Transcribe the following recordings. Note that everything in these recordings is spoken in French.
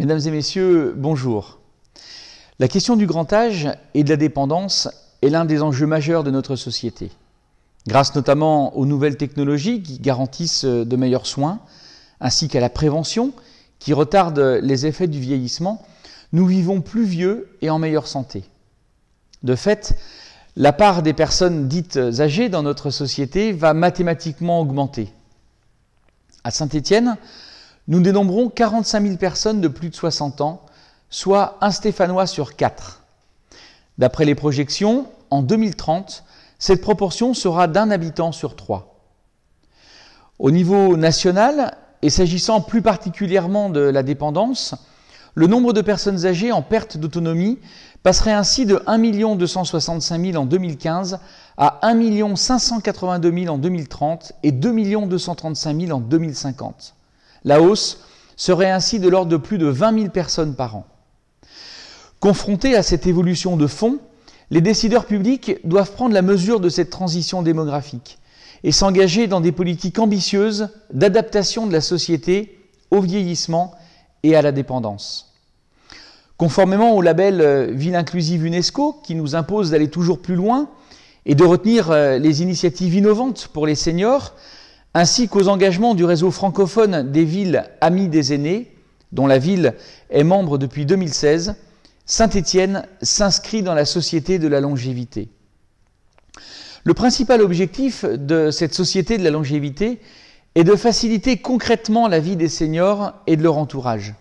Mesdames et messieurs, bonjour. La question du grand âge et de la dépendance est l'un des enjeux majeurs de notre société. Grâce notamment aux nouvelles technologies qui garantissent de meilleurs soins, ainsi qu'à la prévention qui retarde les effets du vieillissement, nous vivons plus vieux et en meilleure santé. De fait, la part des personnes dites âgées dans notre société va mathématiquement augmenter. À Saint-Étienne, nous dénombrons 45 000 personnes de plus de 60 ans, soit un Stéphanois sur quatre. D'après les projections, en 2030, cette proportion sera d'un habitant sur trois. Au niveau national, et s'agissant plus particulièrement de la dépendance, le nombre de personnes âgées en perte d'autonomie passerait ainsi de 1 265 000 en 2015 à 1 582 000 en 2030 et 2 235 000 en 2050. La hausse serait ainsi de l'ordre de plus de 20 000 personnes par an. Confrontés à cette évolution de fond, les décideurs publics doivent prendre la mesure de cette transition démographique et s'engager dans des politiques ambitieuses d'adaptation de la société au vieillissement et à la dépendance. Conformément au label euh, Ville inclusive UNESCO, qui nous impose d'aller toujours plus loin et de retenir euh, les initiatives innovantes pour les seniors, ainsi qu'aux engagements du réseau francophone des villes amies des aînés, dont la ville est membre depuis 2016, Saint-Étienne s'inscrit dans la Société de la longévité. Le principal objectif de cette Société de la longévité est de faciliter concrètement la vie des seniors et de leur entourage,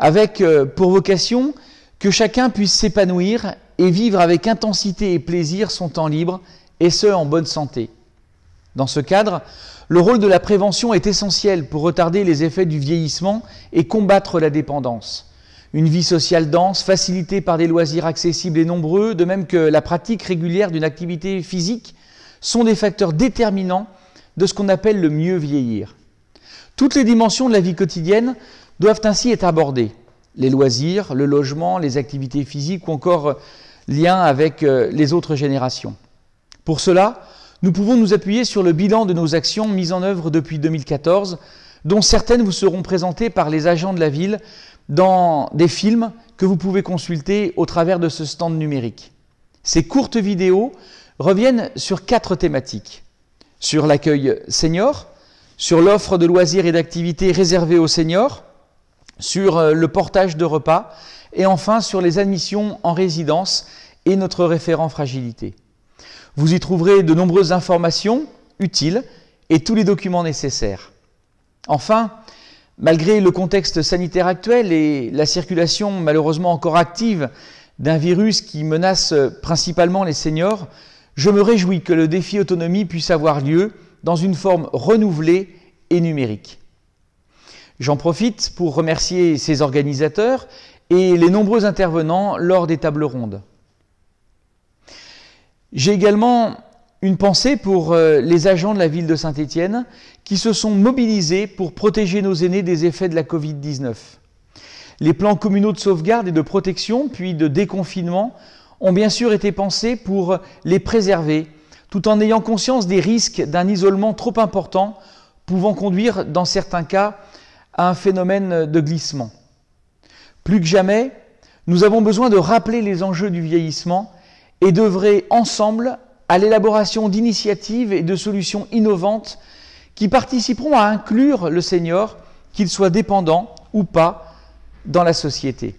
avec euh, pour vocation que chacun puisse s'épanouir et vivre avec intensité et plaisir son temps libre, et ce en bonne santé. Dans ce cadre, le rôle de la prévention est essentiel pour retarder les effets du vieillissement et combattre la dépendance. Une vie sociale dense, facilitée par des loisirs accessibles et nombreux, de même que la pratique régulière d'une activité physique, sont des facteurs déterminants de ce qu'on appelle le mieux vieillir. Toutes les dimensions de la vie quotidienne doivent ainsi être abordées. Les loisirs, le logement, les activités physiques ou encore liens avec euh, les autres générations. Pour cela, nous pouvons nous appuyer sur le bilan de nos actions mises en œuvre depuis 2014, dont certaines vous seront présentées par les agents de la ville dans des films que vous pouvez consulter au travers de ce stand numérique. Ces courtes vidéos reviennent sur quatre thématiques. Sur l'accueil senior, sur l'offre de loisirs et d'activités réservées aux seniors, sur euh, le portage de repas et enfin sur les admissions en résidence et notre référent fragilité. Vous y trouverez de nombreuses informations utiles et tous les documents nécessaires. Enfin, malgré le contexte sanitaire actuel et la circulation malheureusement encore active d'un virus qui menace principalement les seniors, je me réjouis que le défi autonomie puisse avoir lieu dans une forme renouvelée et numérique. J'en profite pour remercier ses organisateurs et les nombreux intervenants lors des tables rondes. J'ai également une pensée pour euh, les agents de la ville de Saint-Étienne qui se sont mobilisés pour protéger nos aînés des effets de la Covid-19. Les plans communaux de sauvegarde et de protection, puis de déconfinement, ont bien sûr été pensés pour les préserver, tout en ayant conscience des risques d'un isolement trop important, pouvant conduire, dans certains cas, à un phénomène de glissement. Plus que jamais, nous avons besoin de rappeler les enjeux du vieillissement et d'œuvrer ensemble à l'élaboration d'initiatives et de solutions innovantes qui participeront à inclure le Seigneur, qu'il soit dépendant ou pas, dans la société.